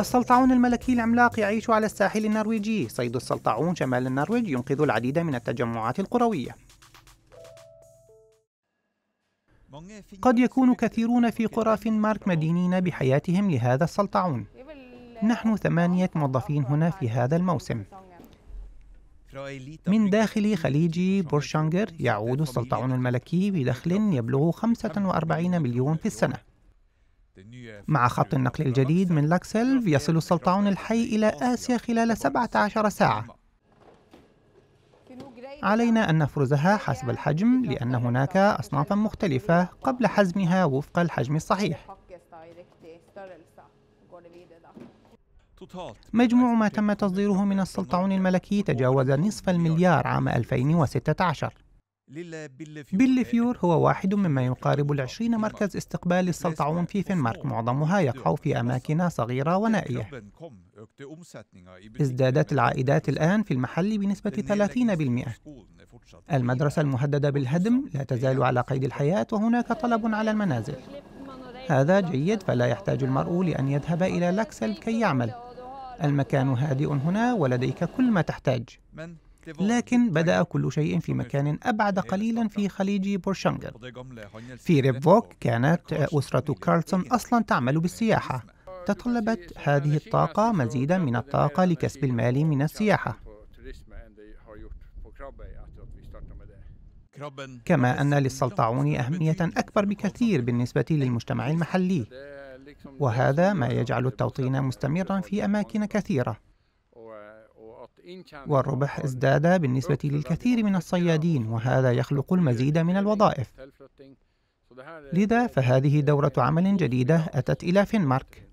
السلطعون الملكي العملاق يعيش على الساحل النرويجي صيد السلطعون شمال النرويج ينقذ العديد من التجمعات القروية قد يكون كثيرون في قرى فنمارك مدينين بحياتهم لهذا السلطعون نحن ثمانية موظفين هنا في هذا الموسم من داخل خليج بورشانجر يعود السلطعون الملكي بدخل يبلغ 45 مليون في السنة مع خط النقل الجديد من لاكسلف يصل السلطعون الحي إلى آسيا خلال 17 ساعة علينا أن نفرزها حسب الحجم لأن هناك أصنافا مختلفة قبل حزمها وفق الحجم الصحيح مجموع ما تم تصديره من السلطعون الملكي تجاوز نصف المليار عام 2016 فيور هو واحد مما يقارب العشرين مركز استقبال للسلطعون في فنمارك معظمها يقع في أماكن صغيرة ونائية ازدادت العائدات الآن في المحل بنسبة 30% المدرسة المهددة بالهدم لا تزال على قيد الحياة وهناك طلب على المنازل هذا جيد فلا يحتاج المرء لأن يذهب إلى لاكسل كي يعمل المكان هادئ هنا ولديك كل ما تحتاج لكن بدأ كل شيء في مكان أبعد قليلا في خليج بورشانجر في ريبفوك كانت أسرة كارلسون أصلا تعمل بالسياحة تطلبت هذه الطاقة مزيدا من الطاقة لكسب المال من السياحة كما أن للسلطعون أهمية أكبر بكثير بالنسبة للمجتمع المحلي وهذا ما يجعل التوطين مستمرا في أماكن كثيرة والربح ازداد بالنسبة للكثير من الصيادين وهذا يخلق المزيد من الوظائف لذا فهذه دورة عمل جديدة أتت إلى فنمارك